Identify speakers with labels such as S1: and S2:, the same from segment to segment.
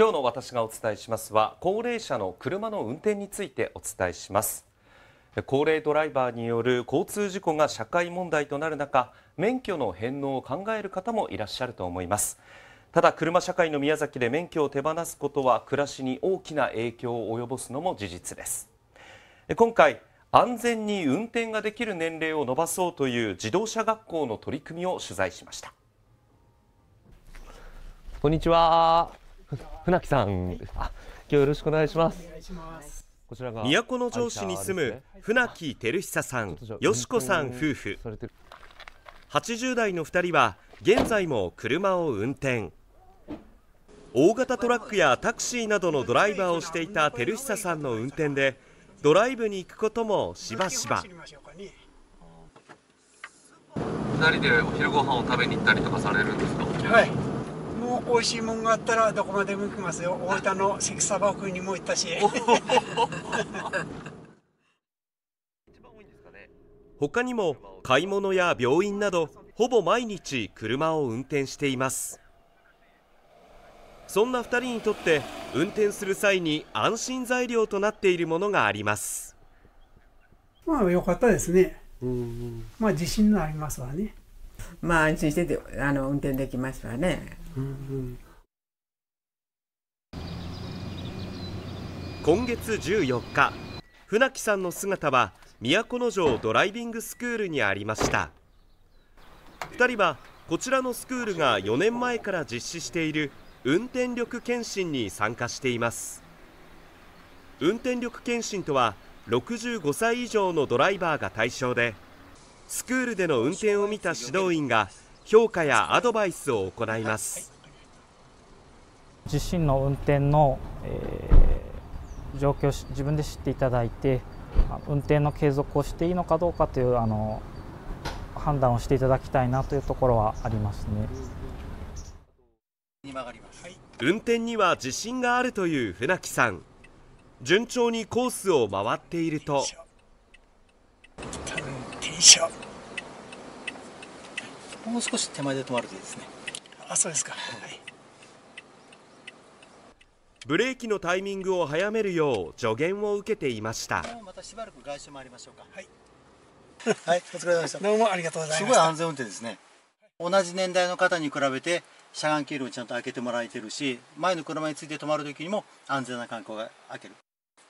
S1: 今日の私がお伝えしますは高齢者の車の運転についてお伝えします高齢ドライバーによる交通事故が社会問題となる中免許の返納を考える方もいらっしゃると思いますただ車社会の宮崎で免許を手放すことは暮らしに大きな影響を及ぼすのも事実です今回安全に運転ができる年齢を伸ばそうという自動車学校の取り組みを取材しましたこんにちは船木さん、はい、あ今日よろしくお願いします。こちらが都城市に住む船木照久さん、よしこさん夫婦。80代の2人は現在も車を運転。大型トラックやタクシーなどのドライバーをしていた照久さんの運転でドライブに行くこともしばしば2人でお昼ご飯を食べに行ったりとかされるんですか
S2: はい美味しいもんがあったらどこまでも行きますよ大分の関砂漠にも行ったし
S1: 他にも買い物や病院などほぼ毎日車を運転していますそんな二人にとって運転する際に安心材料となっているものがあります
S2: まあ良かったですねまあ自信がありますわ
S1: ねまあ安心しててあの運転できますわね。うんうん今月14日船木さんの姿は都城ドライビングスクールにありました2人はこちらのスクールが4年前から実施している運転力検診に参加しています運転力検診とは65歳以上のドライバーが対象でスクールでの運転を見た指導員が評価やアドバイスを行います自身の運転の、えー、状況を自分で知っていただいて運転の継続をしていいのかどうかというあの判断をしていただきたいなというところはありますね運転には自信があるという船木さん順調にコースを回っていると多分転車もう少し手前で止まるといいですねあそうですか、はい、ブレーキのタイミングを早めるよう助言を受けていましたまたしばらく外周回りましょうかはい、はい、お疲れ様でした どうもありがとうございますすごい安全運転ですね同じ年代の方に比べて遮断経路をちゃんと開けてもらえてるし前の車について止まる時にも安全な観光が開ける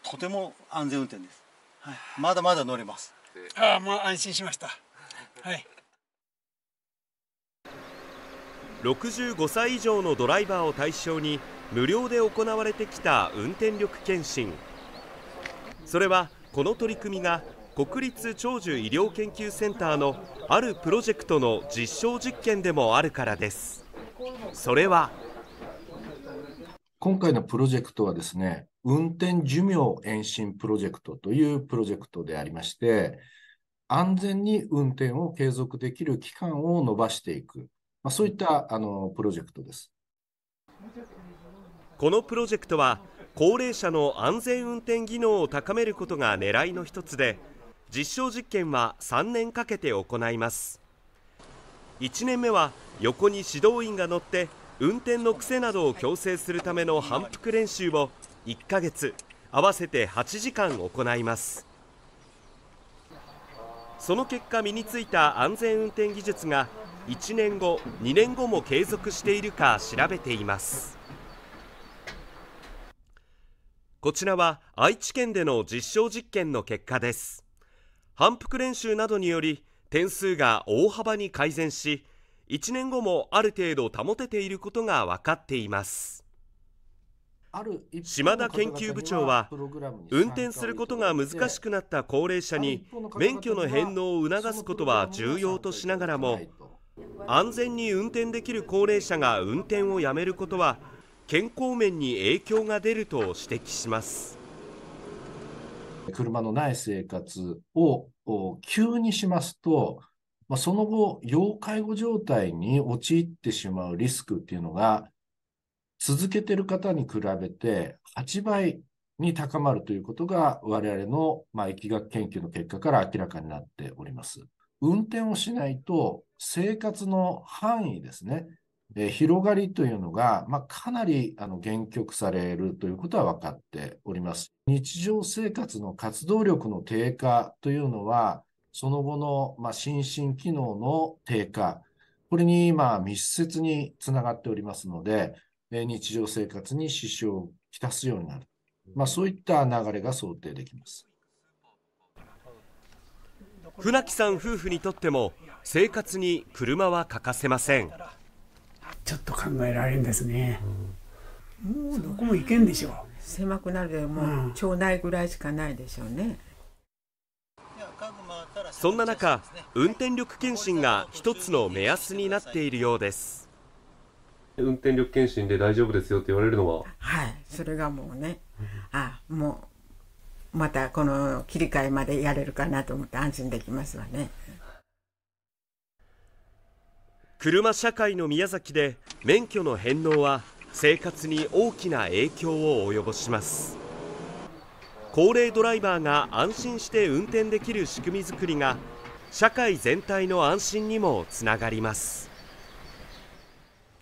S1: とても安全運転です、はい、まだまだ乗れます
S2: ああもう安心しましたはい
S1: 65歳以上のドライバーを対象に無料で行われてきた運転力検診それはこの取り組みが国立長寿医療研究センターのあるプロジェクトの実証実験でもあるからですそれは
S2: 今回のプロジェクトはですね運転寿命延伸プロジェクトというプロジェクトでありまして安全に運転を継続できる期間を延ばしていくまあ、そういったあのプロジェクトです
S1: このプロジェクトは高齢者の安全運転技能を高めることが狙いの一つで実証実験は3年かけて行います1年目は横に指導員が乗って運転の癖などを矯正するための反復練習を1ヶ月合わせて8時間行いますその結果身についた安全運転技術が1年後2年後も継続しているか調べていますこちらは愛知県での実証実験の結果です反復練習などにより点数が大幅に改善し1年後もある程度保てていることが分かっています
S2: 島田研究部長は運転することが
S1: 難しくなった高齢者に免許の返納を促すことは重要としながらも安全に運転できる高齢者が運転をやめることは健康面に影響が出ると指摘します
S2: 車のない生活を急にしますとその後要介護状態に陥ってしまうリスクっていうのが続けてる方に比べて8倍に高まるということが我々の、まあ、疫学研究の結果から明らかになっております。運転をしないと、生活の範囲ですね、えー、広がりというのが、まあ、かなりあの限局されるということは分かっております。日常生活の活動力の低下というのは、その後の、まあ、心身機能の低下、これに、今密接につながっておりますので、えー、日常生活に支障をきたすようになる。まあ、そういった流れが想定できます。
S1: 船木さん夫婦にとっても生活に車は欠かせませんちょっと考えられんですね、うん、もうどこも行けんでしょう狭くなるでもう町内ぐらいしかないでしょうね、そんな中運転力検診が一つの目安になっているようです運転力検診で大丈夫ですよって言われるのははいそれがもうね、あもうまたこの切り替えまでやれるかなと思って安心できますわね車社会の宮崎で免許の返納は生活に大きな影響を及ぼします高齢ドライバーが安心して運転できる仕組みづくりが社会全体の安心にもつながります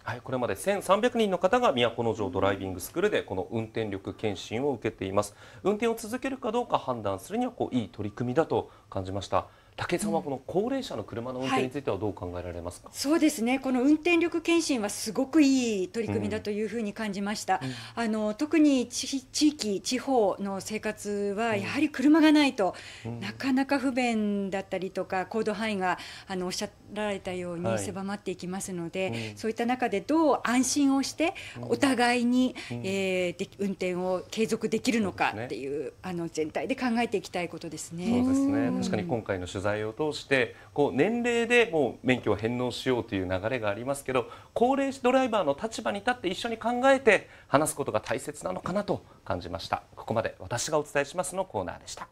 S1: はい、これまで1300人の方が都城ドライビングスクールでこの運転力検診を受けています運転を続けるかどうか判断するにはこういい取り組みだと感じました武井さんはこの高齢者の車の運転についてはどう考えられますか、はい、
S2: そうですね、この運転力検診はすごくいい取り組みだというふうに感じました、うんあの特に地域、地方の生活はやはり車がないと、うん、なかなか不便だったりとか、行動範囲があのおっしゃられたように狭まっていきますので、はい、そういった中でどう安心をして、お互いに、うん、えー、運転を継続できるのかっていう、ね、あの全体で考えていきたいことですね。そうですね確か
S1: に今回の取材材を通してこう年齢でもう免許を返納しようという流れがありますけど高齢ドライバーの立場に立って一緒に考えて話すことが大切なのかなと感じましたここまで私がお伝えしますのコーナーでした